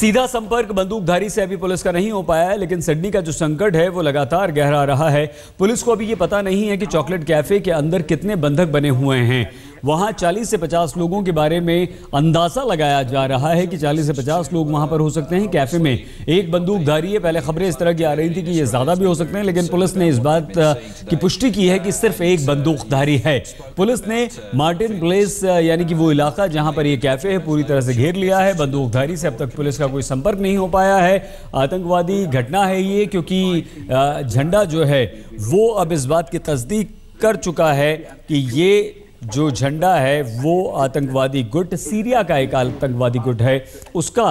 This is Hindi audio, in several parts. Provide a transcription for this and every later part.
सीधा संपर्क बंदूकधारी से अभी पुलिस का नहीं हो पाया है लेकिन सिडनी का जो संकट है वो लगातार गहरा रहा है पुलिस को अभी ये पता नहीं है कि चॉकलेट कैफे के अंदर कितने बंधक बने हुए हैं वहाँ 40 से 50 लोगों के बारे में अंदाजा लगाया जा रहा है कि 40 से 50 लोग वहाँ पर हो सकते हैं कैफे में एक बंदूकधारी है पहले खबरें इस तरह की आ रही थी कि ये ज़्यादा भी हो सकते हैं लेकिन पुलिस ने इस बात की पुष्टि की है कि सिर्फ एक बंदूकधारी है पुलिस ने मार्टिन प्लेस यानी कि वो इलाका जहाँ पर यह कैफे है पूरी तरह से घेर लिया है बंदूकधारी से अब तक पुलिस का कोई संपर्क नहीं हो पाया है आतंकवादी घटना है ये क्योंकि झंडा जो है वो अब इस बात की तस्दीक कर चुका है कि ये जो झंडा है वो आतंकवादी गुट सीरिया का एक आतंकवादी गुट है उसका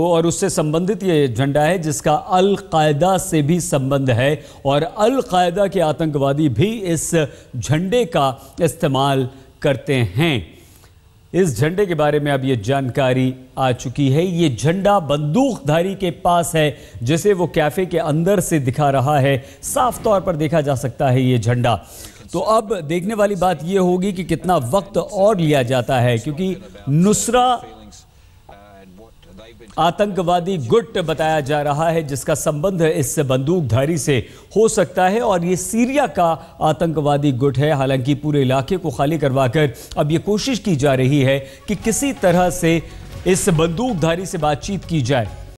और उससे संबंधित ये झंडा है जिसका अलकायदा से भी संबंध है और अलकायदा के आतंकवादी भी इस झंडे का इस्तेमाल करते हैं इस झंडे के बारे में अब ये जानकारी आ चुकी है ये झंडा बंदूकधारी के पास है जिसे वो कैफ़े के अंदर से दिखा रहा है साफ तौर पर देखा जा सकता है ये झंडा तो अब देखने वाली बात यह होगी कि कितना वक्त और लिया जाता है क्योंकि नुसरा आतंकवादी गुट बताया जा रहा है जिसका संबंध इस बंदूकधारी से हो सकता है और ये सीरिया का आतंकवादी गुट है हालांकि पूरे इलाके को खाली करवाकर अब ये कोशिश की जा रही है कि किसी तरह से इस बंदूकधारी से बातचीत की जाए